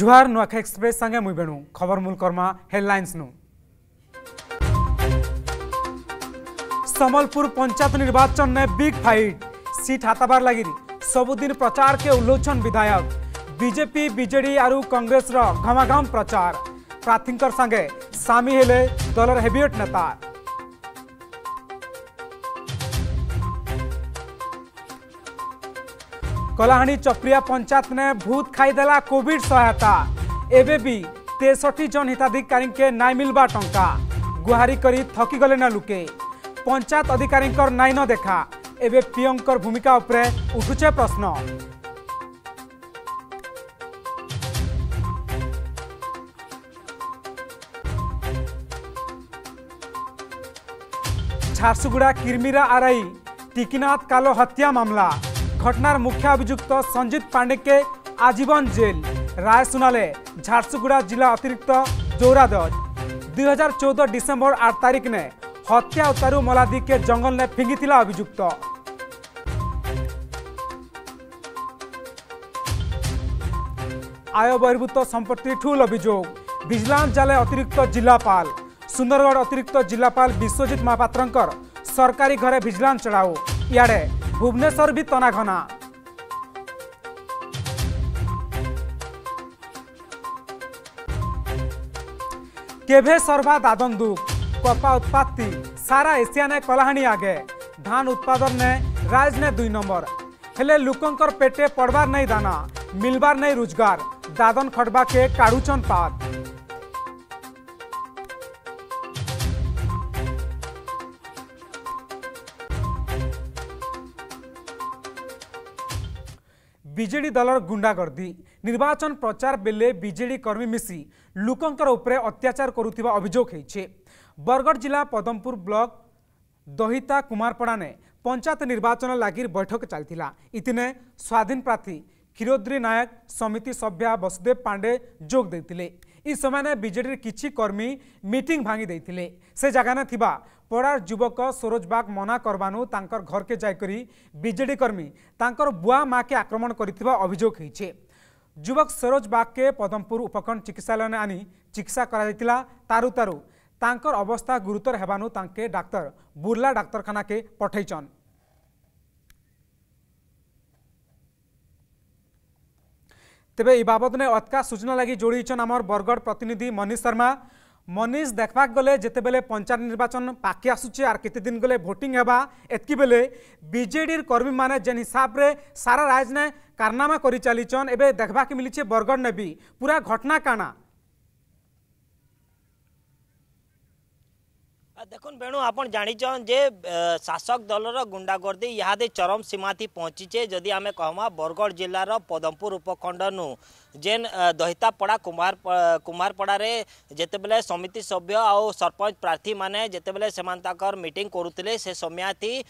ଜୁହାର ନୂଆଖାଇ ଏକ୍ସପ୍ରେସ୍ ସାଙ୍ଗେ ମୁଇଁ ବେଣୁ ଖବର ମୂଲ କର୍ମା ହେଡ଼ଲାଇନ୍ସ ନୁ ସମ୍ବଲପୁର ପଞ୍ଚାୟତ ନିର୍ବାଚନରେ ବିଗ୍ ଫାଇଟ୍ ସିଟ୍ ହାତାବାର ଲାଗିରି ସବୁଦିନ ପ୍ରଚାରକେ ଓହ୍ଲଉଛନ୍ ବିଧାୟକ ବିଜେପି ବିଜେଡି ଆରୁ କଂଗ୍ରେସର ଘମାଘମ ପ୍ରଚାର ପ୍ରାର୍ଥୀଙ୍କର ସାଙ୍ଗେ ସାମିଲ ହେଲେ ଦଳର ହେଭିଏଟ୍ ନେତା କଲାହାଣ୍ଡି ଚକ୍ରିଆ ପଞ୍ଚାୟତ ନେ ଭୂତ ଖାଇଦେଲା କୋଭିଡ୍ ସହାୟତା ଏବେ ବି ତେଷଠି ଜଣ ହିତାଧିକାରୀଙ୍କେ ନାଇଁ ମିଲବା ଟଙ୍କା ଗୁହାରି କରି ଥକିଗଲେ ନା ଲୁକେ ପଞ୍ଚାୟତ ଅଧିକାରୀଙ୍କର ନାଇଁନ ଦେଖା ଏବେ ପିଓଙ୍କର ଭୂମିକା ଉପରେ ଉଠୁଛେ ପ୍ରଶ୍ନ ঝারসুগুড়া কিরমিরা আরাই টিকিনাথ কালো হত্যা মামলা ঘটনার মুখ্য অভিযুক্ত সঞ্জিৎ পাণ্ডে কে আজীবন জেল রায় শোনালে ঝাড়সুগুড়া জেলা অতিরিক্ত জোরাদজ 2014 ডিসেম্বৰ 8 तारिखে হত্যা আৰু মোলাদিকৰ জঙ্গল নে ফিঙি থিলা অভিযুক্ত আয়বৰভূত সম্পত্তি ঠুল অভিযোগ বিজলান জালে অতিরিক্ত জিলাপাল সুন্দরগড় অতিরিক্ত জিলাপাল বিশ্বজিত মতাপত্রଙ୍କৰ সরকারি ঘৰে বিজলান চড়াও ইয়াৰে भुवनेश्वर भी तनाघना केभे सर्वा दादंदुक कपा उत्पादति सारा एशिया ने कलाहानी आगे धान उत्पादन ने राज ने दुई नंबर हेले लोकंकर पेटे पड़वार नहीं दाना मिलबार नहीं रोजगार दादन खटबा के काढ़ुचन पात ବିଜେଡି ଦଳର ଗୁଣ୍ଡାଗର୍ଦ୍ଦି ନିର୍ବାଚନ ପ୍ରଚାର ବେଲେ ବିଜେଡି କର୍ମୀ ମିଶି ଲୋକଙ୍କର ଉପରେ ଅତ୍ୟାଚାର କରୁଥିବା ଅଭିଯୋଗ ହୋଇଛି ବରଗଡ଼ ଜିଲ୍ଲା ପଦମପୁର ବ୍ଲକ ଦହିତା କୁମାରପଡ଼ାନେ ପଞ୍ଚାୟତ ନିର୍ବାଚନ ଲାଗି ବୈଠକ ଚାଲିଥିଲା ଇତିନେ ସ୍ୱାଧୀନ ପ୍ରାର୍ଥୀ କ୍ଷୀରୋଦ୍ରୀ ନାୟକ ସମିତି ସଭ୍ୟା ବସୁଦେବ ପାଣ୍ଡେ ଯୋଗ ଦେଇଥିଲେ ଇ ସେମାନେ ବିଜେଡିର କିଛି କର୍ମୀ ମିଟିଂ ଭାଙ୍ଗି ଦେଇଥିଲେ ସେ ଜାଗାରେ ଥିବା পড়ার যুবক সরোজবাগ মনা করবানু তাঁর ঘরকে যাই করে বিজেডি কর্মী তাঁর বুয়া মাকে আক্রমণ করে অভিযোগ হয়েছে যুবক সরোজবাগকে পদমপুর উপখণ্ড চিকিৎসালয় আনি চিকিৎসা করা যাইতিলা তারু তারু তাঁর অবস্থা গুরুতর হবানু তাঁকে ডাক্তার বুর্লা ডাক্তারখানাকে পঠাইছেন তবে এই বাবদনে অতকা সূচনা লাগি যোড়িছন আমার বরগড় প্রতিনিধি মনীষ শর্মা মনীষ দেখবাক গলে যেতবে পঞ্চায়েত নির্বাচন পাখি আসুছে আর দিন গলে ভোটিং হওয়া এতকি বেলে বিজেডির কর্মী মানে যে হিসাবে সারা রাইজ নে কারনামা করে চালিছন এবে দেখবাক মিলিছে বরগড় নেবি পুরা ঘটনা কানা দেখুন বেণু আপন জাঁচন যে শাসক দলর গুন্ডাগর্দি ইহাদে চরম সীমাতি পৌঁছিছে যদি আমি কহমা বরগড় জেলার পদমপুর উপখণ্ড নু जेन दहितापड़ा कुमार कुमारपड़े जितेबले समिति सभ्य आ सरपंच प्रार्थी मैंने जितेबले से मीटिंग करुले से समयती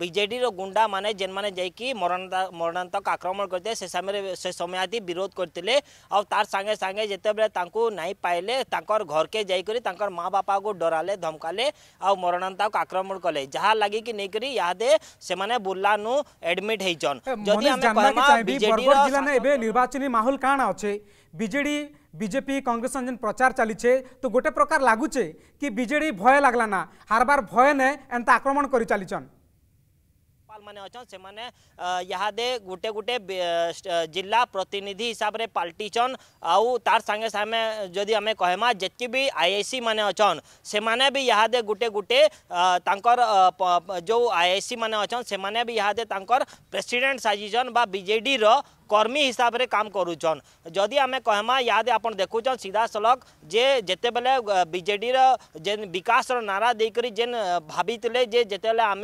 विजेड गुंडा मैंने जेन मैंने जाकि मरणातक आक्रमण करते से समय से समयती विरोध करते आउ तार सागे सागे जितेबले नहीं पाइले घर के जाकर माँ बापा को डराले धमकाले आ मरणातक आक्रमण कले जहाँ लगी कि नहीं करी यादे से बुर्लानु एडमिट होन जदि निर्वाचन माहौल काण कारण अच्छे বিজেডি বিজেপি কংগ্রেস যেন প্রচার চালিছে তো গোটে প্রকার লাগুছে কি বিজেডি ভয় লাগলা না হারবার ভয় নে এন্তা আক্রমণ করে চালিছন ମାନେ ଅଛନ୍ ସେମାନେ ଇହାଦେ ଗୁଟେ ଗୁଟେ ଜିଲ୍ଲା ପ୍ରତିନିଧି ହିସାବରେ ପାଲଟିଛନ୍ ଆଉ ତାର୍ ସାଙ୍ଗେ ସାଙ୍ଗେ ଯଦି ଆମେ କହେମା ଯେତ୍କି ବି ଆଇ ଆଇ ସି ମାନେ ଅଛନ୍ ସେମାନେ ବି ଇହାଦେ ଗୁଟେ ଗୁଟେ ତାଙ୍କର ଯେଉଁ ଆଇ ଆଇ ସି ମାନେ ଅଛନ୍ ସେମାନେ ବି ଇହାଦେ ତାଙ୍କର ପ୍ରେସିଡେଣ୍ଟ ସାଜିଛନ୍ ବା ବିଜେଡ଼ିର कर्मी हिसाब से काम करुचन जदि आम कहमा याद आप देखुन सीधा सलख जे जिते बेले बजे जेन विकास नारा देकर जेन भाभी जे जिते आम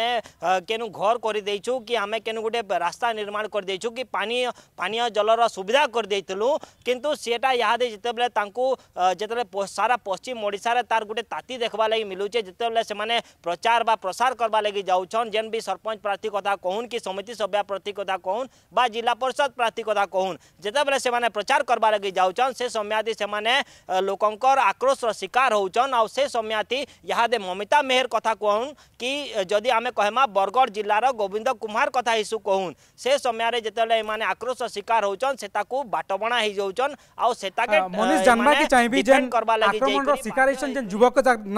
के घर कर गोटे रास्ता निर्माण कर दे कि पानी पानी जलर सुविधा कर देलु कितु सीटा याद जिते बारे सारा पश्चिम ओडार तार गोटे ताती देखा लगी मिलूचे जिते से प्रचार व प्रसार करवा लगी जाऊन जेन भी सरपंच प्रार्थी कथा कहून कि समिति सभ्या प्रार्थी कथा कहून बा जिला पर्षद प्रार्थी सांघातिक कथा कहून जिते बारे प्रचार करवा लगे जाऊन से समयादि से लोकंर आक्रोशर शिकार होचन आ समयादि यहादे ममिता मेहर कथ कहून कि जदि आम कहमा बरगढ़ जिलार गोविंद कुमार कथा हिशु कहून से समय जिते आक्रोशर शिकार होचन से बाटबणा हो जाऊन आता मनीष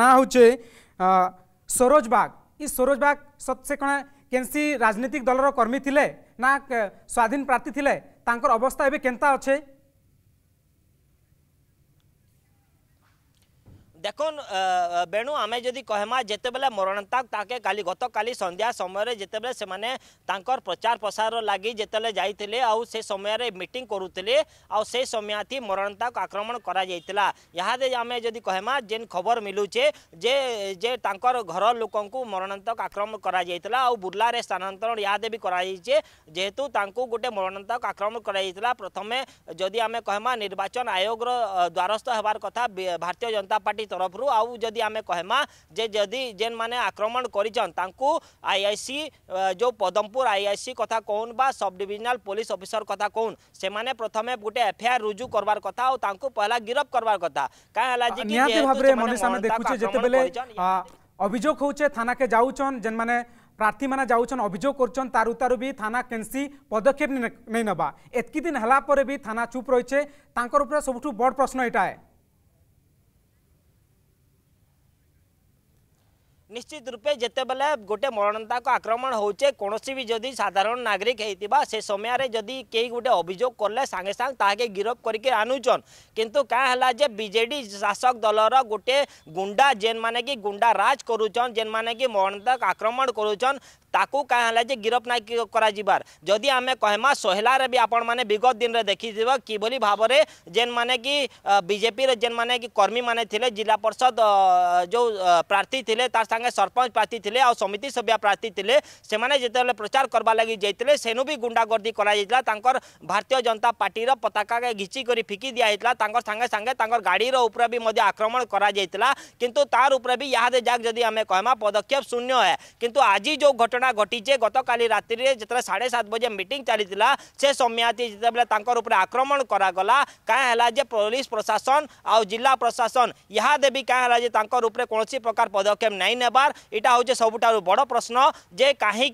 ना होचे सरोज बाग ई सरोज बाग सत कणा କେନ୍ସି ରାଜନୀତିକ ଦଳର କର୍ମୀ ଥିଲେ ନା ସ୍ୱାଧୀନ ପ୍ରାର୍ଥୀ ଥିଲେ ତାଙ୍କର ଅବସ୍ଥା ଏବେ କେନ୍ତା ଅଛେ देख बेणु आम जदि कहमा जिते बड़े मरणता गत काली संध्या समय जिते प्रचार प्रसार लगी जिते जाइए आ समय मीट करुले आई समय थी मरणता आक्रमण करें कहमा जेन खबर मिलूचे जे जे घर लोक मरणतक आक्रमण कर बुर्लें स्थानातरण याद भी करेतु तक गोटे मरणतक आक्रमण कर प्रथम जदि आम कहमा निर्वाचन आयोग द्वारस्थ हथा भारतीय जनता पार्टी सरकारी तरफ रु आउ जदि आम कहमा जे जदि जेन मैंने आक्रमण करन आईआईसी जो पदमपुर आईआईसी कथा कहन बा सब डिजनाल पुलिस अफिसर कथा कहन से मैंने प्रथम गोटे एफआईआर रुजु करवार कथा और पहला गिरफ करवार कथा क्या অভিযোগ হচ্ছে থানাকে যাওছন যে প্রার্থী মানে যাচ্ছেন অভিযোগ করছেন তার উতারু বি থানা কেনসি পদক্ষেপ নেই নেবা এতকি দিন হেলা পরে বি থানা চুপ রয়েছে তাঁর উপরে সবুঠু বড় প্রশ্ন এটায় ନିଶ୍ଚିତ ରୂପେ ଯେତେବେଳେ ଗୋଟେ ମରଣତାକ ଆକ୍ରମଣ ହେଉଛେ କୌଣସି ବି ଯଦି ସାଧାରଣ ନାଗରିକ ହେଇଥିବା ସେ ସମୟରେ ଯଦି କେହି ଗୋଟେ ଅଭିଯୋଗ କଲେ ସାଙ୍ଗେ ସାଙ୍ଗେ ତାହାକେ ଗିରଫ କରିକି ଆଣୁଛନ୍ କିନ୍ତୁ କାଁ ହେଲା ଯେ ବିଜେଡ଼ି ଶାସକ ଦଳର ଗୋଟେ ଗୁଣ୍ଡା ଯେନ୍ମାନେ କି ଗୁଣ୍ଡା ରାଜ କରୁଛନ୍ ଯେନ୍ମାନେ କି ମରଣତାକ ଆକ୍ରମଣ କରୁଛନ୍ ताकू कहाला जे गिरफ ना जदि आम कहमा सोहलार भी आपण मैंने विगत दिन में देखीब किभली भाव में जेन मैने कि बीजेपी जेन मैने कि कर्मी मैंने थे जिला परिषद जो प्रार्थी थे तार सागे सरपंच प्रार्थी थे आ समिति सभ्य प्रार्थी थे से प्रचार करवा लगी जाते सेनु भी गुंडागर्दी कर भारतीय जनता पार्टी पताका घिचिक फिकी दिजाला सागे सागे गाड़ी उपरे भी आक्रमण कराइला तार उपर भी यहाँ जाक जदि आम कहमा पदक्षेप शून्य है कि आज जो घटना घटना घटीजे गत काली रात साढ़े सात बजे मीट चली सौम्याती जिते आक्रमण कर पुलिस प्रशासन आउ जिला प्रशासन यहाँ देवी कहलाजेक कौन प्रकार पदक्षेप नहीं नेबार यहाँ हूँ सब बड़ प्रश्न जे कहीं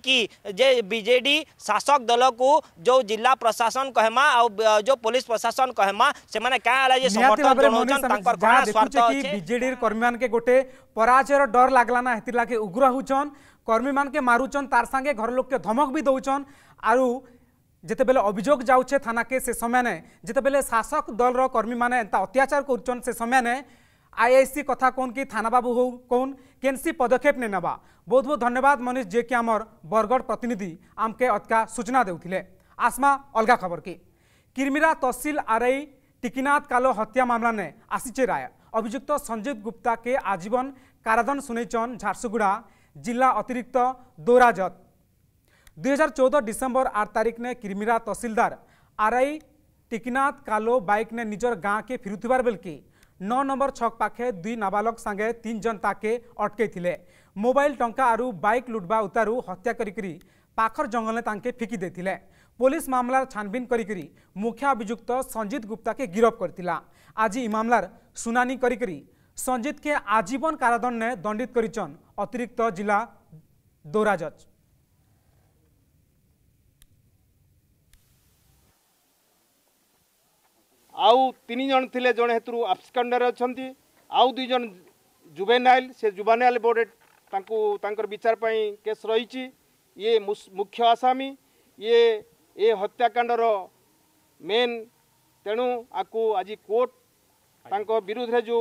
बजे शासक दल को जो जिला प्रशासन कहमा आ जो पुलिस प्रशासन कहमा से कहलाजे कर्मी मान के गोटे पराजयर डर लगलाना लगे उग्र हो কর্মী মানকে মারুচন তার সাগে ঘর লোককে ধমক বি দৌছন আরু যেতবে অভিযোগ যাচ্ছে থানাকে সে সময় যেতবে শাসক দলর কর্মী মানে এটা অত্যাচার করছেন সে সময় আইআইসি কথা কোন কি থানা বাবু হো কোন কেনসি পদক্ষেপ নে নেবা বহুত বহুত ধন্যবাদ মনীষ যে কি আমার বরগড় প্রতিনিধি আমকে অতকা সূচনা দেউলে আসমা অলগা খবর কি কিরমিরা তহসিল আরআই টিকিনাথ কালো হত্যা মামলা নে আসিছে রায় অভিযুক্ত সঞ্জীব গুপ্তা কে আজীবন কারাদণ্ড শুনেছন ঝারসুগুড়া जिला अतिरिक्त दोराजत जत दुई हजार चौदह डिसेम्बर आठ तारीख ने किरमिरा तहसिलदार आरआई टिकनाथ कालो बाइक ने निजर गाँ के फिर बेलके नौ नंबर छक पाखे दुई नाबालक सांगे तीन जन ताके अटकई मोबाइल टंका आरु बाइक लुटवा उतारू हत्या करी पाखर जंगल में फिकी देते पुलिस मामलार छानबीन करी मुख्य अभिजुक्त संजित गुप्ता के गिरफ्त कर आज ई मामलार सुनानी करी संजीत के आजीवन कारादंड ने दंडित कर अतिरिक्त जिला दौरा जज आउ तीन जन थे जड़े हेतु आबस्कांडर अच्छा आउ दुई जन जुबेनाइल से जुबेनाइल बोर्ड विचार केस रही ये मुख्य आसामी ये ये हत्याकांडर मेन तेणु आपको आज कोर्ट विरुद्ध जो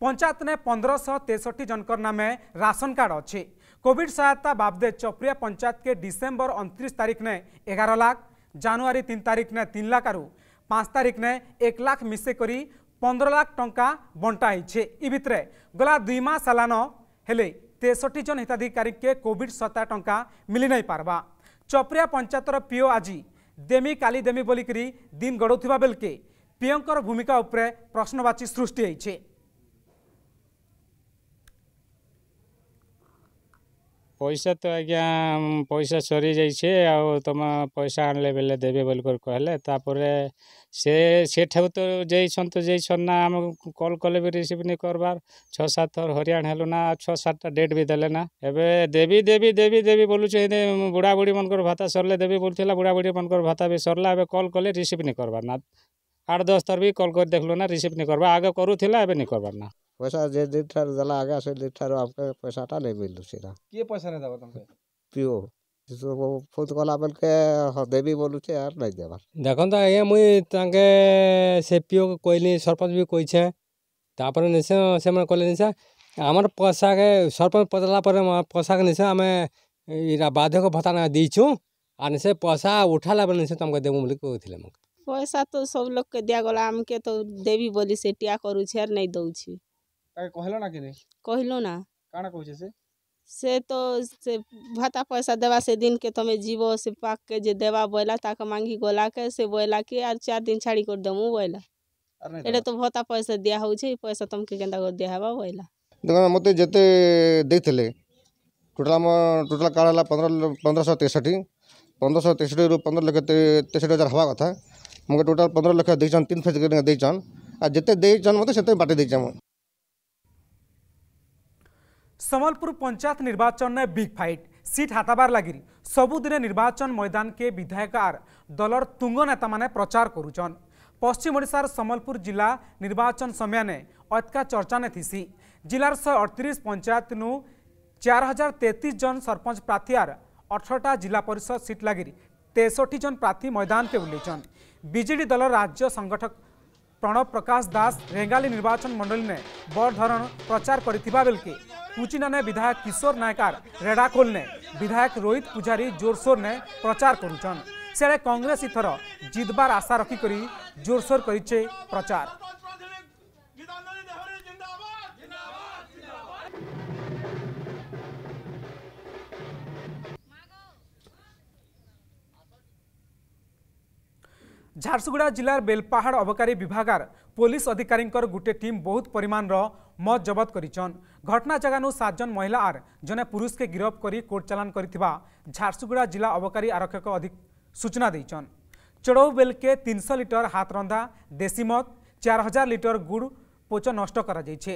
पंचायत ने पंद्रह सौ तेसठी जन कर नाम राशन कार्ड अच्छी कोविड सहायता बाबदे चप्रिया पंचायत के दिसंबर उनतीस तारीख ने एगार लाख জানুয়ারি তিন তারিখ নে তিন লাখ আর পাঁচ তারিখ নে এক লাখ মিশিকি পনেরো লাখ টঙ্কা বন্টা হয়েছে ই ভিতরে গলা দুই মাস হেলান হলে তেষট্টি জন হিতাধিকারীকে কোভিড সহায়তা টঙ্কা মিলি নাই পারবা চপ্রিয়া পঞ্চায়েতর পিও আজি দেমি কালি দেমি বলিকি দিন গড়ুবা বেলকে পিওঙ্কর ভূমিকা উপরে প্রশ্নবাচী সৃষ্টি হয়েছে ପଇସା ତ ଆଜ୍ଞା ପଇସା ସରିଯାଇଛେ ଆଉ ତୁମେ ପଇସା ଆଣିଲେ ବେଲେ ଦେବେ ବୋଲିକରି କହିଲେ ତା'ପରେ ସେ ସେଠାକୁ ତ ଯାଇଛନ୍ ତ ଯାଇଛନ୍ ନା ଆମକୁ କଲ୍ କଲେ ବି ରିସିଭ୍ ନାଇଁ କର୍ବାର୍ ଛଅ ସାତ ଥର ହରିଆଣ ହେଲୁ ନା ଛଅ ସାତଟା ଡେଟ୍ ବି ଦେଲେ ନା ଏବେ ଦେବି ଦେବି ଦେବି ଦେବି ବୋଲୁଛେ ବୁଢ଼ା ବୁଢ଼ୀମାନଙ୍କର ଭତ୍ତା ସରିଲେ ଦେବି ବୋଲୁଥିଲା ବୁଢ଼ା ବୁଢ଼ୀମାନଙ୍କର ଭତ୍ତା ବି ସରିଲା ଏବେ କଲ୍ କଲେ ରିସିଭ୍ ନାଇଁ କର୍ବାର୍ ନା ଆଠ ଦଶ ଥର ବି କଲ୍ କରି ଦେଖ୍ଲୁ ନା ରିସିଭ୍ ନାଇଁ କର୍ବା ଆଗ କରୁଥିଲା ଏବେ ନି କର୍ବାର୍ ନା ପଇସା ଯେ ଯେଇଠାରୁ ଦେଲା ଆଜ୍ଞା ସେ ଯେଇଠାରୁ ଆମକେ ପଇସାଟା ନେଇ ମିଲ୍ଲୁ ସେଟା କିଏ ପଇସା ନେଇ ଦେବ ତମକୁ ପିଓ ଫୋନ୍ କଲା ବେଲକେ ହଁ ଦେବି ବୋଲୁଛେ ଆର୍ ନାଇଁ ଦେବାର୍ ଦେଖନ୍ତୁ ଆଜ୍ଞା ମୁଇଁ ତାଙ୍କେ ସେ ପିଓକୁ କହିଲି ସରପଞ୍ଚ ବି କହିଛେଁ ତାପରେ ନିଶା ସେମାନେ କହିଲେ ନିଶା ଆମର ପଇସାକେ ସରପଞ୍ଚ ପଚାରିଲା ପରେ ପଇସାକେ ନିଶା ଆମେ ଇରା ବାଧ୍ୟକ ଭତ୍ତା ନା ଦେଇଛୁ ଆର୍ ସେ ପଇସା ଉଠାଲା ବେଳେ ନିଶା ତମକୁ ଦେବୁ ବୋଲି କହୁଥିଲେ ମୁଁ ପଇସା ତ ସବୁ ଲୋକକେ ଦିଆଗଲା ଆମକେ ତ ଦେବି ବୋଲି ସେ ଟିଆ କରୁଛି ଆର୍ ନାଇଁ ଦଉଛି তাকে কহিল না কিরে কহিল না কানা কইছে সে সে তো সে ভাতা পয়সা দেবা সেদিনকে তুমি জীব সে পাককে যে দেবা বইলা তাকে মাঙ্গি গলাকে সে বইলা কি আর চার দিন ছাড়ি করে দেমু বইলা এটা তো ভতা পয়সা দিয়া হচ্ছে এই পয়সা তোমাকে কেনা করে দিয়া হবা বইলা দেখুন মতো যেতে ଦେଇଥିଲେ ଟୋଟାଲ୍ ଆମ ଟୋଟାଲ୍ କାର୍ଡ଼ ହେଲା ପନ୍ଦର ପନ୍ଦରଶହ ତେଷଠି ପନ୍ଦରଶହ ତେଷଠିରୁ ପନ୍ଦର ଲକ୍ଷ ତେଷଠି ହଜାର ହେବା କଥା ମୁଁ ଟୋଟାଲ୍ ପନ୍ଦର ଲକ୍ଷ ଦେଇଛନ୍ ତିନି ଫେଜ୍ ଦେଇଛନ୍ ଆଉ ଯେତେ ଦେଇଛନ୍ ମୋତେ ସେତେ ବାଟି ଦେଇଛନ୍ ମୁଁ सम्बलपुर पंचायत निर्वाचन ने बिग फाइट सिट हातबार लागिरि सबुदिन निर्वाचन मैदान के विधायक आर दल र तुङ नेता प्रचार गर्ुचन पश्चिमओडार समलपुर जिला निर्वाचन समय नै अत्का चर्चा नै थिसी जय अठतिस पंचायत नु चार हजार तेतिस जन सरपंच प्रार्थी आर अठटा जिला परिषद सीट लगि तेसठी जन प्रार्थी के बुलैछन् बीजेडी दल राज्य सङ्गठक प्रणव प्रकाश दास रेंगाली निर्वाचन मंडल ने बड़धरण प्रचार करके कुचिनाने विधायक किशोर नायकार रेडाखोल ने विधायक रोहित पुजारी जोरसोर ने प्रचार करुचन कंग्रेस इथर जितबार आशा रखिक जोरसोर प्रचार ঝারসুগুড়া জেলার বেলপাহাড় অবকারী বিভাগার পুলিশ অধিকারী গোটে টিম বহুত পরিমাণর মদ জবত করেছেন ঘটনা জায়গানু সাতজন মহিলা আর জনে পুরুষকে গিরফ করে কোর্ট চালান করে ঝারসুগুড়া জেলা অবকারী আরক্ষক অধিক সূচনা দিয়েছেন চড়ৌ বেলকে তিনশো লিটর হাত রন্ধা দেশি মদ চার হাজার লিটর গুড় পোচ নষ্ট করা যাইছে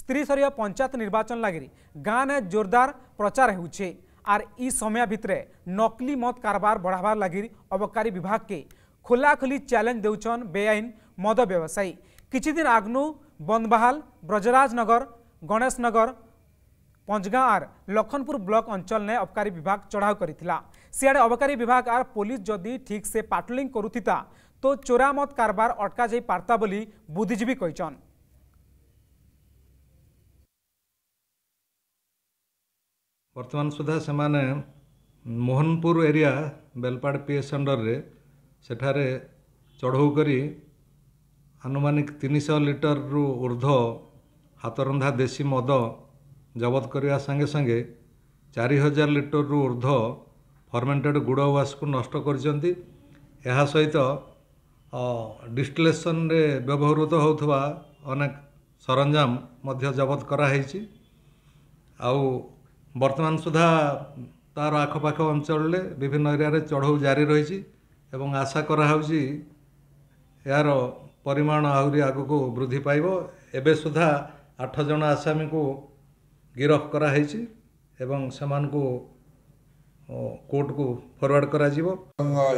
স্ত্রীস্তরীয় পঞ্চায়েত নির্বাচন লাগি গাঁনে জোরদার প্রচার হচ্ছে আর ই সময় ভিতরে নকলি মদ কারবার বড়াবার লাগি অবকারী বিভাগকে খোলাখোলি চ্যালেঞ্জ দেউছন বেআইন মদ ব্যবসায়ী কিছুদিন আগনু বন্ধবাহাল गणेश नगर पंचगा आर लखनपुर ब्लॉक अंचल ने अबकारी विभाग चढ़ाव कर सियाड़े अबकारी विभाग आर पुलिस जदि ठीक से पाटलींग करूता तो चोरामत कारबार अटका जा पार्ता बोली बुद्धिजीवी कहन बर्तमान सुधा से Mohanpur area Belpahar PS under में ସେଠାରେ ଚଢ଼ଉ କରି ଆନୁମାନିକ ତିନିଶହ ଲିଟରରୁ ଉର୍ଦ୍ଧ୍ୱ ହାତରନ୍ଧା ଦେଶୀ ମଦ ଜବତ କରିବା ସାଙ୍ଗେ ସାଙ୍ଗେ ଚାରି ହଜାର ଲିଟରରୁ ଉର୍ଦ୍ଧ୍ୱ ଫର୍ମେଣ୍ଟେଡ଼ ଗୁଡ଼ ୱାସ୍କୁ ନଷ୍ଟ କରିଛନ୍ତି ଏହା ସହିତ ଡିଷ୍ଟିଲେସନରେ ବ୍ୟବହୃତ ହେଉଥିବା ଅନେକ ସରଞ୍ଜାମ ମଧ୍ୟ ଜବତ କରାହେଇଛି ଆଉ ବର୍ତ୍ତମାନ ସୁଦ୍ଧା ତା'ର ଆଖପାଖ ଅଞ୍ଚଳରେ ବିଭିନ୍ନ ଏରିଆରେ ଚଢ଼ଉ ଜାରି ରହିଛି ଏବଂ ଆଶା କରାହେଉଛି ଏହାର ପରିମାଣ ଆହୁରି ଆଗକୁ ବୃଦ୍ଧି ପାଇବ ଏବେ ସୁଦ୍ଧା ଆଠ ଜଣ ଆସାମୀଙ୍କୁ ଗିରଫ କରାହେଇଛି ଏବଂ ସେମାନଙ୍କୁ କୋର୍ଟକୁ ଫରୱାର୍ଡ଼ କରାଯିବ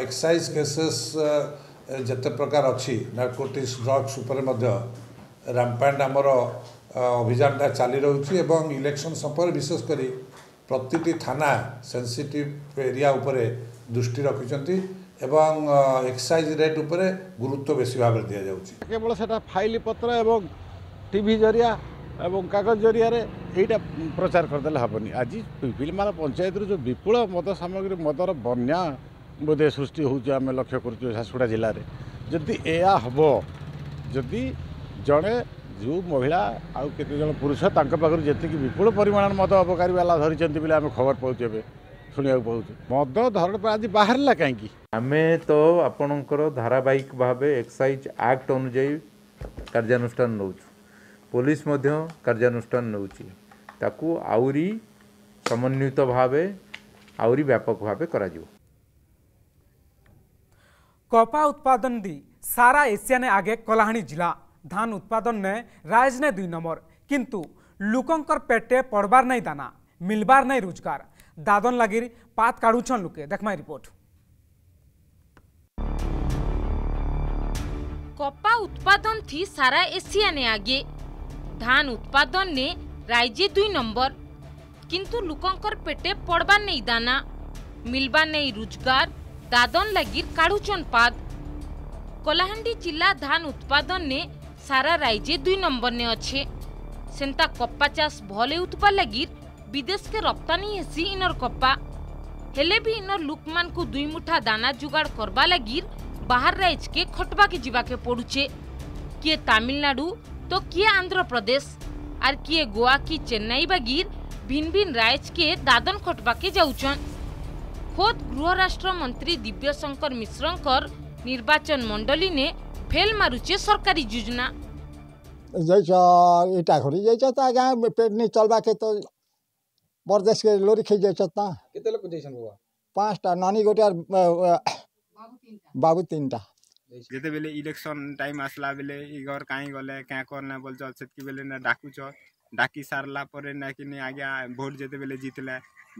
ଏକ୍ସାଇଜ୍ କେସେସ୍ ଯେତେ ପ୍ରକାର ଅଛି ନାର୍କୋଟିକ୍ସ ଡ୍ରଗ୍ସ ଉପରେ ମଧ୍ୟ ରାମ୍ପାଣ୍ଡ ଆମର ଅଭିଯାନଟା ଚାଲି ରହୁଛି ଏବଂ ଇଲେକ୍ସନ୍ ସମୟରେ ବିଶେଷ କରି ପ୍ରତିଟି ଥାନା ସେନ୍ସିଟିଭ୍ ଏରିଆ ଉପରେ ଦୃଷ୍ଟି ରଖିଛନ୍ତି এবং এক্সাইজ রেট উপরে গুরুত্ব বেশি ভাবে দিয়া যাচ্ছে কেবল সেটা ফাইল পত্র এবং টিভি জরিয়া এবং কাগজ জরিয়ারে এইটা প্রচার করেদেলে হবনি আজ পিলমাল পঞ্চায়েতর যে বিপুল মদ সামগ্রী মদর বন্যা বোধে সৃষ্টি হচ্ছে আমি লক্ষ্য করছু ঝারসুগুড়া জেলার যদি এয়া হব যদি জনে যে মহিলা আউ কেতজন পুরুষ তাঁর পাখু যেত বিপুল পরিমাণ মদ অবকারী বালা ধরিছেন বলে আমি খবর পাওছ এবে शुणा पाऊँ मद धरणपुर आज बाहर कहीं आम तो आपण धारावाहिक भाव एक्साइज आक्ट अनुजाई कार्यानुष्ठान नौ पुलिस कार्यानुष्ठान नौ आउरी समन्वित भाव आपक व्यापक भाव करा कपा उत्पादन दी सारा एशिया ने आगे कलाहाणी जिला धान उत्पादन ने राजने दुई नंबर किंतु लोकंर पेटे पड़वार नहीं दाना मिलबार नहीं रोजगार दादन लागीर पात काढून लुके देखमा रिपोर्ट कपा उत्पादन थी सारा एशिया ने आगे धान उत्पादन ने राज्य दुई नंबर किंतु लोकंकर पेटे पड़बार नहीं दाना मिलबार नहीं रोजगार दादन लागीर काढून पात କଲାହାଣ୍ଡି ଜିଲ୍ଲା ଧାନ ଉତ୍ପାଦନରେ ସାରା ରାଇଜେ ଦୁଇ ନମ୍ବରରେ ଅଛେ ସେନ୍ତା କପା ଚାଷ ଭଲ ହେଉଥିବା ଲାଗି বিদেশকে রপ্তানি হেসি ইনর কপা ହେଲେ ବି ଇନର ଲୁକମାନଙ୍କୁ ଦୁଇ ମୁଠା ଦାନା ଯୋଗାଡ଼ କରବା ଲାଗି ବାହାର ରାଇଜକେ ଖଟବାକେ ଯିବାକେ ପଡ଼ୁଛେ କିଏ ତାମିଲନାଡୁ ତ କିଏ ଆନ୍ଧ୍ରପ୍ରଦେଶ ଆର୍ କିଏ ଗୋଆ କି ଚେନ୍ନାଇ ବାଗିର ଭିନ୍ ଭିନ୍ ରାଇଜକେ ଦାଦନ ଖଟବାକେ ଯାଉଛନ୍ ଖୋଦ୍ ଗୃହରାଷ୍ଟ୍ର ମନ୍ତ୍ରୀ ଦିବ୍ୟଶଙ୍କର ମିଶ୍ରଙ୍କର ନିର୍ବାଚନ ମଣ୍ଡଳୀନେ ଫେଲ୍ ମାରୁଛେ ସରକାରୀ ଯୋଜନା ଯାଇଛ ଇଟା ଘଡ଼ି ଯାଇଛ ତ ଆଜ୍ଞା ପେଟ ନି ଚଲବାକେ ତ बर्देश के लोरी खींच जाए चतना कितने लोग जैसन हुआ पांच टा नानी गोटे और बाबू तीन टा যেতে বেলে ইলেকশন টাইম আসলা বেলে ই ঘর কাই গলে কে কর না বলছ সেতকি বেলে না ডাকুছ ডাকি সারলা পরে নাকি নি আজ্ঞা ভোট যেতে বেলে জিতলে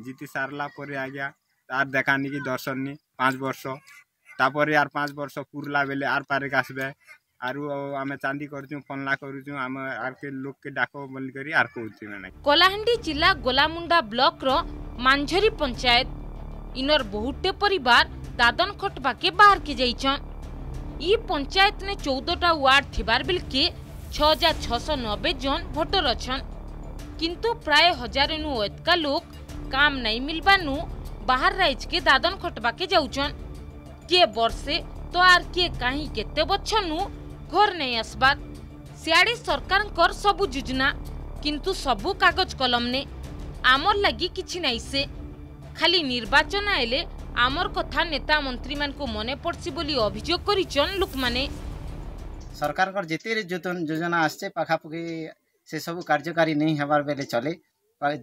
জিতি সারলা পরে আজ্ঞা আর দেখা নাকি দর্শন নি পাঁচ বর্ষ তারপরে আর পাঁচ বর্ষ পুরলা বেলে আর পারে আসবে ଆରୁ ଆମେ ଚାନ୍ଦି କରୁଛୁ ଫନଲା କରୁଛୁ ଆମେ ଆର୍କେ ଲୋକକେ ଡାକ ବୋଲିକରି ଆର୍ କହୁଛୁ ମାନେ କଲାହାଣ୍ଡି ଜିଲ୍ଲା ଗୋଲାମୁଣ୍ଡା ବ୍ଲକର ମାଞ୍ଝରୀ ପଞ୍ଚାୟତ ଇନର ବହୁଟେ ପରିବାର ଦାଦନ ଖଟବାକେ ବାହାରକେ ଯାଇଛନ୍ ଇ ପଞ୍ଚାୟତ ନେ ଚଉଦଟା ୱାର୍ଡ ଥିବାର ବେଲକେ ଛ ହଜାର ଛଅଶହ ନବେ ଜଣ ଭୋଟର ଅଛନ୍ କିନ୍ତୁ ପ୍ରାୟ ହଜାରେନୁ ଏତକା ଲୋକ କାମ ନାଇଁ ମିଲବାନୁ ବାହାର ରାଇଜକେ ଦାଦନ ଖଟବାକେ ଯାଉଛନ୍ କିଏ ବର୍ଷେ ତ ଆର୍ କିଏ କାହିଁ କେତେ ବଛନୁ ଘର ନେଇ ଆସବାର୍ ସିଆଡ଼େ ସରକାରଙ୍କର ସବୁ ଯୋଜନା କିନ୍ତୁ ସବୁ କାଗଜ କଲମନେ ଆମର ଲାଗି କିଛି ନାହିଁ ସେ ଖାଲି ନିର୍ବାଚନ ହେଲେ ଆମର କଥା ନେତା ମନ୍ତ୍ରୀମାନଙ୍କୁ ମନେ ପଡ଼୍ସି ବୋଲି ଅଭିଯୋଗ କରିଛନ୍ ଲୋକମାନେ ସରକାରଙ୍କର ଯେତେ ଯୋଜନା ଆସିଛେ ପାଖାପାଖି ସେସବୁ କାର୍ଯ୍ୟକାରୀ ନେଇ ହେବାର ବେଲେ ଚଲେ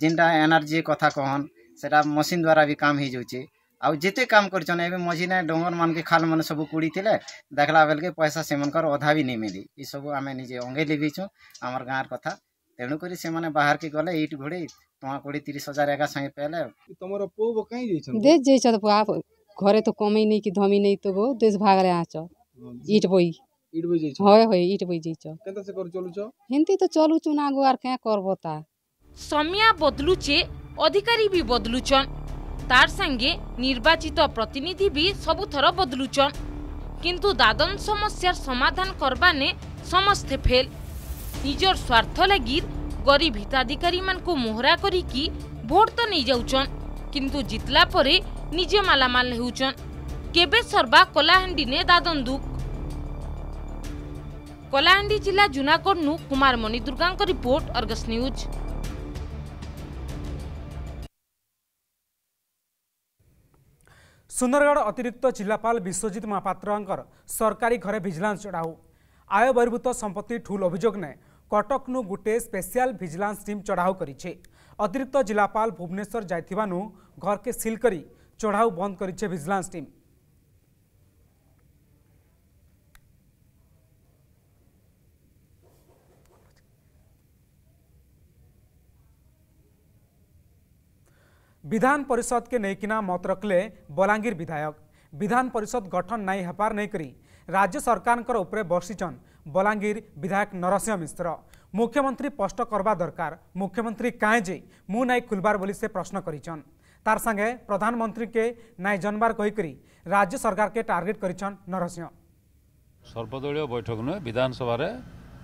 ଯେନ୍ଟା ଏନର୍ଜି କଥା କହନ୍ ସେଟା ମେସିନ୍ ଦ୍ୱାରା ବି କାମ ହେଇଯାଉଛେ ଆଉ ଯେତେ କାମ କରିଛନ୍ ଏବେ ମଝିନେ ଡଙ୍ଗର ମାନକେ ଖାଲ ମାନେ ସବୁ କୁଡ଼ିଥିଲେ ଦେଖିଲା ବେଲକେ ପଇସା ସେମାନଙ୍କର ଅଧା ବି ନେଇ ମିଲି ଏସବୁ ଆମେ ନିଜେ ଅଙ୍ଗେଇ ଲିଭିଛୁ ଆମର ଗାଁର କଥା ତେଣୁକରି ସେମାନେ ବାହାରକେ ଗଲେ ଏଇଠି ଘୋଡ଼େ ଟଙ୍କା କୋଡ଼ିଏ ତିରିଶ ହଜାର ଏକା ସାଙ୍ଗେ ପାଇଲେ ତମର ପୁଅ କାହିଁ ଯାଇଛ ଦେଶ ଯାଇଛ ତ ପୁଅ ଘରେ ତ କମେଇ ନେଇକି ଧମି ନେଇ ତ ବୋ ଦେଶ ଭାଗରେ ଆଛ ଇଟ୍ ବଇ ଇଟ୍ ବଇ ଯାଇଛ ହଏ ହଏ ଇଟ୍ ବଇ ଯାଇଛ କେନ୍ତା ସେ କରି ଚଲୁଛ ହେନ୍ତି ତ ଚଲୁଛୁ ନା ଆଗୁ ଆର କାଁ କରବ ତା ସମିଆ ବଦଲୁଛେ ଅଧିକାରୀ ବି ବଦଲୁଛନ୍ तार संगे निर्वाचित प्रतिनिधि सबुथर बदलुछन किंतु दादन समस्या कर्वान समस्ते फेल्ज स्वर्थ लगि गरिब हिताधिक मोहराउन कि जितापरे निज मालाउछन् के ने दादन दुख कला जा जुनाको कुमार मणि दुर्गा ସୁନ୍ଦରଗଡ଼ ଅତିରିକ୍ତ ଜିଲ୍ଲାପାଳ ବିଶ୍ୱଜିତ ମହାପାତ୍ରଙ୍କର ସରକାରୀ ଘରେ ଭିଜିଲାନ୍ସ ଚଢ଼ାଉ ଆୟ ବହିର୍ଭୂତ ସମ୍ପତ୍ତି ଠୁଲ ଅଭିଯୋଗ ନେ କଟକନୁ ଗୋଟିଏ ସ୍ପେଶାଲ ଭିଜିଲାନ୍ସ ଟିମ୍ ଚଢ଼ାଉ କରିଛି ଅତିରିକ୍ତ ଜିଲ୍ଲାପାଳ ଭୁବନେଶ୍ୱର ଯାଇଥିବାନୁ ଘରକେ ସିଲ୍ କରି ଚଢ଼ାଉ ବନ୍ଦ କରିଛେ ଭିଜିଲାନ୍ସ ଟିମ୍ विधान परिषद के नहींकिना मत रखले बलांगीर विधायक विधान परिषद गठन नाई हपार नहीं करी राज्य सरकार उपरे बलांगीर विधायक नरसिंह मिश्र मुख्यमंत्री स्पष्ट करवा दरकार मुख्यमंत्री काएँ जे मु नाई खुलबार बोली से प्रश्न करिछन तार संगे प्रधानमंत्री के नाई जनबार कहीकरी राज्य सरकार के टार्गेट कर नरसिंह सर्वदल बैठक नुए विधानसभा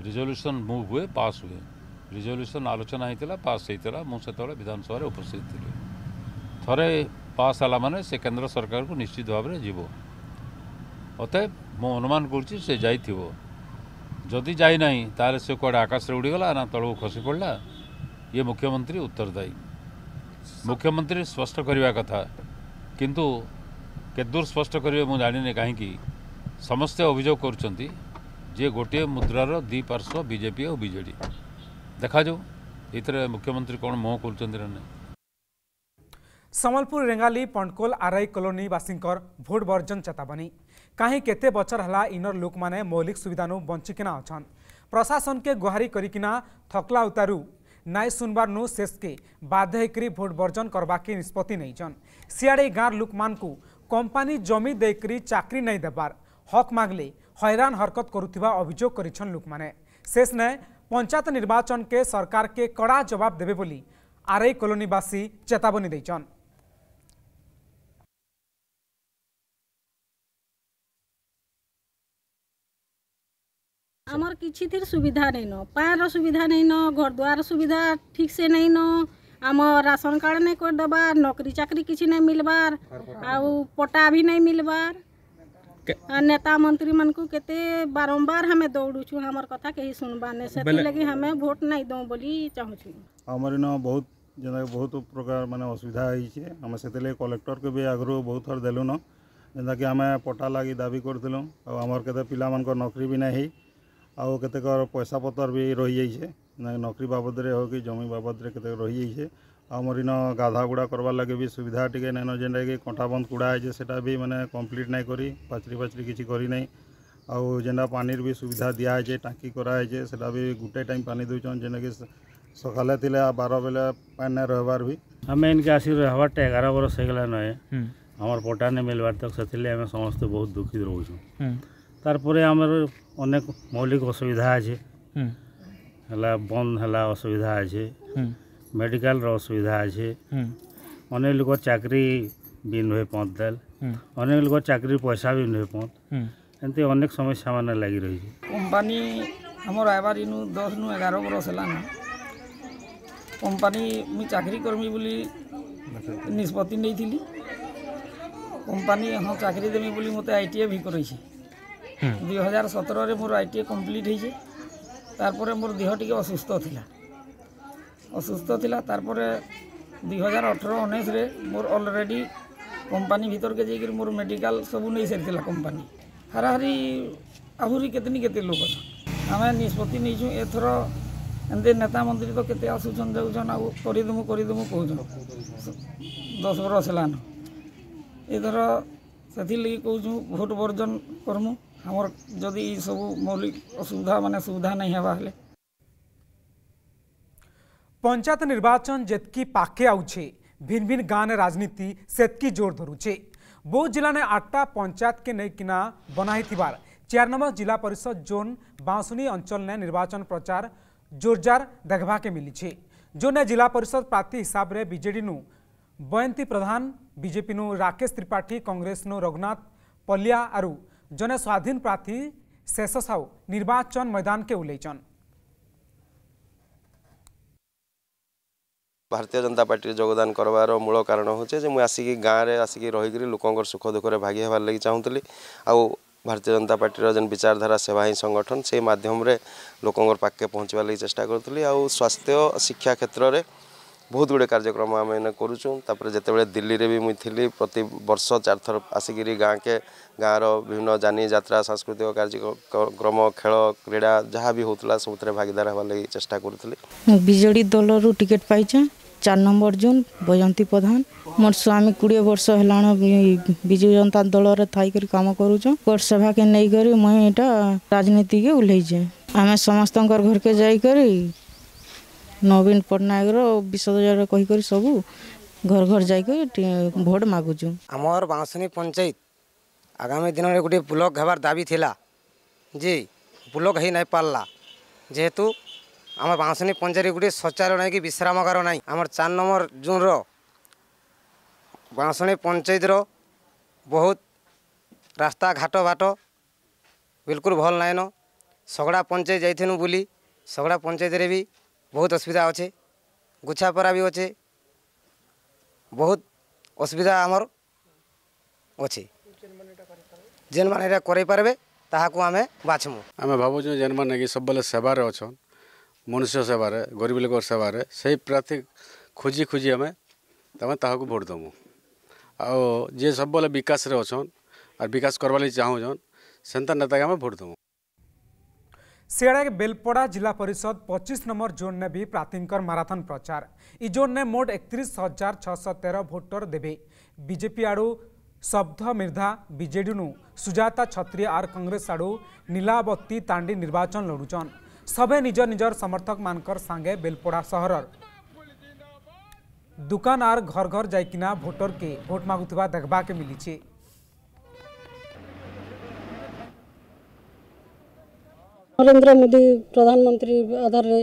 रिजोल्यूशन मुव हुए पास हुए रिजोल्यूशन आलोचना होता पास होता मुझे विधानसभा उपस्थित थी थे पास है मान से केन्द्र सरकार को निश्चित भाव जीव अत मु अनुमान से करदी जाना तेल से कड़े आकाशे उड़ीगला ना तलू खसी पड़ा ये मुख्यमंत्री उत्तरदायी मुख्यमंत्री स्पष्ट करने कथा किंतु के दूर स्पष्ट करेंगे मुझे जानी कहीं समस्ते अभोग कर गोटे मुद्रार दिपार्श्व बीजेपी और बीजेडी देखा जाऊ ये मुख्यमंत्री कौन मुह कर ना ସମ୍ବଲପୁର ରେଙ୍ଗାଲି ପଣ୍ଡକୋଲ ଆର୍ଆଇ କଲୋନୀ ବାସୀଙ୍କର ଭୋଟ ବର୍ଜନ ଚେତାବନୀ କାହିଁ କେତେ ବଚର ହେଲା ଇନର ଲୋକମାନେ ମୌଳିକ ସୁବିଧାନୁ ବଞ୍ଚିକିନା ଅଛନ୍ ପ୍ରଶାସନକେ ଗୁହାରି କରିକିନା ଥକଲା ଉତାରୁ ନାଇଁ ଶୁଣବାରନୁ ଶେଷକେ ବାଧ୍ୟ ହେଇକରି ଭୋଟ ବର୍ଜନ କରବାକେ ନିଷ୍ପତ୍ତି ନେଇଛନ୍ ସିଆଡ଼େ ଗାଁର ଲୋକମାନଙ୍କୁ କମ୍ପାନୀ ଜମି ଦେଇକରି ଚାକିରି ନାଇଁ ଦେବାର ହକ୍ ମାଗଲେ ହଇରାଣ ହରକତ କରୁଥିବା ଅଭିଯୋଗ କରିଛନ୍ ଲୋକମାନେ ଶେଷ ନେ ପଞ୍ଚାୟତ ନିର୍ବାଚନକେ ସରକାରକେ କଡ଼ା ଜବାବ ଦେବେ ବୋଲି ଆର୍ଆଇ କଲୋନୀବାସୀ ଚେତାବନୀ ଦେଇଛନ୍ आमर कि सुविधा नहीं न पान सुविधा नहीं न घर द्वार सुविधा ठीक से नहीं न आम राशन कार्ड नहीं कर दबार नौकरी चाकरी किसी नहीं मिलबार आउ पटा भी नहीं मिलबार नेता मंत्री मन को केते बारंबार हमें दौड़ू हमर कथा कहीं सुनबा नहीं से लगी हमें वोट नहीं दो बोली चाहूँ आमर न बहुत जेनता बहुत प्रकार मान असुविधा है से कलेक्टर के भी आगु बहुत थर देलुन जेनता कि आम पटा लगी दाबी करूँ आमर के पिला नौकरी भी नहीं ଆଉ କେତେକର ପଇସା ପତର ବି ରହିଯାଇଛେ ନା ନୌକରୀ ବାବଦରେ ହେଉ କି ଜମି ବାବଦରେ କେତେ ରହିଯାଇଛେ ଆଉ ମୋର ଇନ ଗାଧା ଗୁଡ଼ା କର୍ବାର୍ ଲାଗି ବି ସୁବିଧା ଟିକେ ନାଇଁନ ଯେନ୍ଟାକି କଣ୍ଟାବନ୍ଧ କୁଡ଼ା ହେଇଛେ ସେଟା ବି ମାନେ କମ୍ପ୍ଲିଟ୍ ନାଇଁ କରି ପାଚରି ପାଚରି କିଛି କରିନାଇଁ ଆଉ ଯେନ୍ଟା ପାନିର ବି ସୁବିଧା ଦିଆହେଇଛେ ଟାଙ୍କି କରାହେଇଛେ ସେଟା ବି ଗୁଟେ ଟାଇମ୍ ପାନି ଦେଉଛନ୍ ଯେନ୍ଟାକି ସକାଳେ ଥିଲେ ବାର ବେଲେ ପାନି ନାଇଁ ରହେବାର୍ ବି ଆମେ ଇନ୍କେ ଆସି ରହେବାର୍ଟା ଏଗାର ବରଷ ହେଇଗଲା ନଏ ଆମର ପଟା ନାଇଁ ମିଲ୍ବାର୍ ତକ୍ ସେଥିର୍ଲାଗି ଆମେ ସମସ୍ତେ ବହୁତ ଦୁଃଖିତ ରହୁଛୁ তারপরে আমার অনেক মৌলিক অসুবিধা আছে ହେଲା ବନ୍ଦ ହେଲା ଅସୁବିଧା ଅଛି ମେଡ଼ିକାଲର ଅସୁବିଧା ଅଛି ଅନେକ ଲୋକ ଚାକିରି ବି ନୁହେଁ ପହଞ୍ଚ ଦେଲ ଅନେକ ଲୋକ ଚାକିରି ପଇସା ବି ନୁହେଁ ପହଞ୍ଚ ଏମିତି ଅନେକ ସମସ୍ୟାମାନେ ଲାଗି ରହିଛି କମ୍ପାନୀ ଆମର ଆଇବାର ଇନୁ ଦଶନୁ ଏଗାର ବରଷ ହେଲାନ କମ୍ପାନୀ ମୁଇଁ ଚାକିରି କରମି ବୋଲି ନିଷ୍ପତ୍ତି ନେଇଥିଲି କମ୍ପାନୀ ହଁ ଚାକିରି ଦେମି ବୋଲି ମୋତେ ଆଇ ଟି ଆଇ ବି କରେଇଛି দুই হাজার সতেরের মোর আই টি আই কমপ্লিট হয়েছে তারপরে মোর দেহ টিকে অসুস্থ লা অসুস্থ লা তারপরে দুই হাজার অঠর উনিশে মোর অলরেডি কোম্পানি ভিতরকে যাই মোর মেডিকাল সবু নেই সারিলা কোম্পানি হারাহারি আহুরি কেতনি কেতে লোক আমি নিষ্পতি নেইছু এথর ଏମିତି ନେତାମନ୍ତ୍ରୀ ତ କେତେ ଆସୁଛନ୍ତି ଯାଉଛନ୍ ଆଉ କରିଦେମୁ କରିଦେମୁ କହୁଛନ୍ ଦଶ ବରଷ ହେଲାନ ଏଥର ସେଥିର୍ଲାଗି କହୁଛୁ ଭୋଟ ବର୍ଜନ କର୍ମୁ आमर जदि सब मौलिक असुविधा मान सुविधा नहीं हवा हेले पंचायत निर्वाचन जितकी पाके आउछे भिन भिन गाँव राजनीति सेतकी जोर धरुचे बौद्ध जिला ने आठटा पंचायत के नहीं किना बनाई थी बार चार नंबर जिला परिषद जोन बांसुनी अंचल ने निर्वाचन प्रचार जोरदार देखवा के मिली जोन ने जिला परिषद प्रार्थी हिसाब से बीजेडी नु बयंती प्रधान बीजेपी नु राकेश त्रिपाठी कांग्रेस नु रघुनाथ पलिया आरू जने स्वाधीन प्रार्थी शेष साहू निर्वाचन मैदान के ओह्लन ଭାରତୀୟ ଜନତା ପାର୍ଟିରେ ଯୋଗଦାନ କରବାର ମୂଳ କାରଣ ହେଉଛି ଯେ ମୁଁ ଆସିକି ଗାଁରେ ଆସିକି ରହିକରି ଲୋକଙ୍କର ସୁଖ ଦୁଃଖରେ ଭାଗି ହେବାର ଲାଗି ଚାହୁଁଥିଲି ଆଉ ଭାରତୀୟ ଜନତା ପାର୍ଟିର ଯେନ୍ ବିଚାରଧାରା ସେବା ହିଁ ସଂଗଠନ ସେଇ ମାଧ୍ୟମରେ ଲୋକଙ୍କର ପାଖକେ ପହଞ୍ଚିବାର ଲାଗି ଚେଷ୍ଟା କରୁଥିଲି ଆଉ ସ୍ୱାସ୍ଥ୍ୟ ଶିକ୍ଷା କ୍ଷେତ୍ରରେ ବହୁତ ଗୁଡ଼ିଏ କାର୍ଯ୍ୟକ୍ରମ ଆମେ ଏଇନା କରୁଛୁଁ ତାପରେ ଯେତେବେଳେ ଦିଲ୍ଲୀରେ ବି ମୁଇଁ ଥିଲି ପ୍ରତି ବର୍ଷ ଚାରିଥର ଆସିକିରି ଗାଁକେ ଗାଁର ବିଭିନ୍ନ ଜାନି ଯାତ୍ରା ସାଂସ୍କୃତିକ କାର୍ଯ୍ୟକ୍ରମ ଖେଳ କ୍ରୀଡ଼ା ଯାହା ବି ହେଉଥିଲା ସବୁଥିରେ ଭାଗିଦାର ହେବା ଲାଗି ଚେଷ୍ଟା କରୁଥିଲି ମୁଁ ବିଜେଡ଼ି ଦଳରୁ ଟିକେଟ୍ ପାଇଛେ ଚାରି ନମ୍ବର ଜୁନ୍ ବୈଜନ୍ତୀ ପ୍ରଧାନ ମୋର ସ୍ୱାମୀ କୋଡ଼ିଏ ବର୍ଷ ହେଲାଣ ବିଜୁ ଜନତା ଦଳରେ ଥାଇକରି କାମ କରୁଛୁଁ ଗୋଟ୍ ସେଭାକେ ନେଇକରି ମୁଇଁ ଏଇଟା ରାଜନୀତିକେ ଓହ୍ଲେଇଛେ ଆମେ ସମସ୍ତଙ୍କର ଘରକେ ଯାଇକରି ନବୀନ ପଟ୍ଟନାୟକର ବିଷୟ କହିକରି ସବୁ ଘର ଘର ଯାଇକି ଭୋଟ ମାଗୁଛୁ ଆମର ବାଉଁଶୁଣୀ ପଞ୍ଚାୟତ ଆଗାମୀ ଦିନରେ ଗୋଟିଏ ବ୍ଲକ ହେବାର ଦାବି ଥିଲା ଯେ ବ୍ଲକ ହେଇନାହିଁ ପାରିଲା ଯେହେତୁ আমার বাঁশনী পঞ্চায়েত গোটে শৌচালয় নাই কি বিশ্রামাগার নাই আমার চার নম্বর জোনর বাঁশনী পঞ্চায়েতর বহুত রাস্তাঘাট বাট বিলকুল ভাল নাইন সগড়া পঞ্চায়েত যাইনু বুলি সগড়া পঞ্চায়েতরে বি ବହୁତ ଅସୁବିଧା ଅଛେ ଗୁଛାପରା ବି ଅଛେ ବହୁତ ଅସୁବିଧା ଆମର ଅଛି ଯେନ୍ମାନେ ଏଇଟା କରେଇପାରିବେ ତାହାକୁ ଆମେ ବାଛମୁ ଆମେ ଭାବୁଛୁ ଯେନ୍ମାନେ କି ସବୁବେଳେ ସେବାରେ ଅଛନ୍ ମନୁଷ୍ୟ ସେବାରେ ଗରିବ ଲୋକର ସେବାରେ ସେଇ ପ୍ରାର୍ଥୀ ଖୋଜି ଖୋଜି ଆମେ ତମେ ତାହାକୁ ଭୋଟ୍ ଦେମୁ ଆଉ ଯିଏ ସବୁବେଳେ ବିକାଶରେ ଅଛନ୍ ଆର୍ ବିକାଶ କରବାର୍ ଲାଗି ଚାହୁଁଛନ୍ ସେନ୍ତା ନେତାକେ ଆମେ ଭୋଟ୍ ଦେମୁ सियाड़े बेलपड़ा जिला परिषद 25 नंबर जोन ने भी प्रार्थीकर माराथन प्रचार इ जोन ने मोट एक हजार छःश तेरह भोटर देवे बीजेपी आड़ शब्द मिर्धा बीजेडी नु सुजाता छत्री आर कांग्रेस आड़ू नीलावती तांडी निर्वाचन लड़ुचन सबे निज निजर समर्थक मानकर सांगे बेलपड़ा सहर दुकान आर घर घर जाकना भोटर के भोट मागुवा देखा मिली ନରେନ୍ଦ୍ର ମୋଦି ପ୍ରଧାନମନ୍ତ୍ରୀ ଆଧାରରେ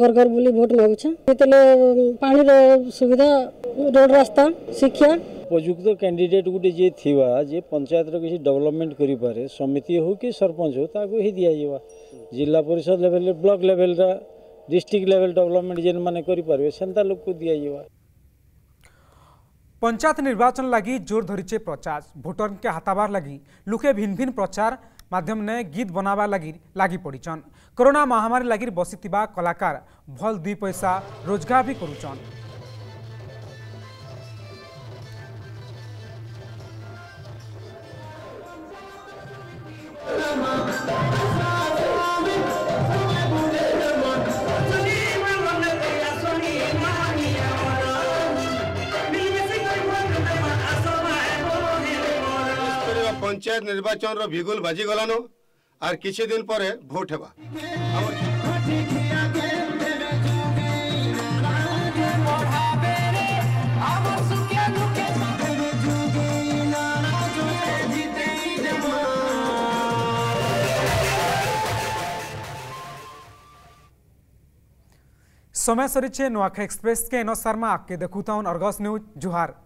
ଘର ଘର ବୁଲି ଭୋଟ ମାଗୁଛେ ସେତେବେଳେ ପାଣିର ସୁବିଧା ରୋଡ଼ ରାସ୍ତା ଶିକ୍ଷା ଉପଯୁକ୍ତ କ୍ୟାଣ୍ଡିଡେଟ୍ ଗୋଟେ ଯିଏ ଥିବା ଯିଏ ପଞ୍ଚାୟତର କିଛି ଡେଭଲପମେଣ୍ଟ କରିପାରେ ସମିତି ହେଉ କି ସରପଞ୍ଚ ହେଉ ତାକୁ ହିଁ ଦିଆଯିବ ଜିଲ୍ଲା ପରିଷଦ ଲେଭେଲରେ ବ୍ଲକ ଲେଭେଲର ଡିଷ୍ଟ୍ରିକ୍ଟ ଲେଭେଲ ଡେଭଲପମେଣ୍ଟ ଯେନ୍ମାନେ କରିପାରିବେ ସେନ୍ତା ଲୋକକୁ ଦିଆଯିବ पंचायत निर्वाचन लगी जोर धरीचे प्रचार भोटरके हाताबार लगी लुके भिन भिन प्रचार ମାଧ୍ୟମରେ ଗୀତ ବନାବା ଲାଗି ଲାଗି ପଡ଼ିଛନ୍ କରୋନା ମହାମାରୀ ଲାଗି ବସିଥିବା କଲାକାର ଭଲ ଦୁଇ ପଇସା ରୋଜଗାର ବି କରୁଛନ୍ Come on. पंचायत निर्वाचन रिगुल भिगुल आर किसी दिन पर भोट हवा समय सरीचे नुआखा एक्सप्रेस के एनो शर्मा आके देखुताउन अर्गस न्यूज जुहार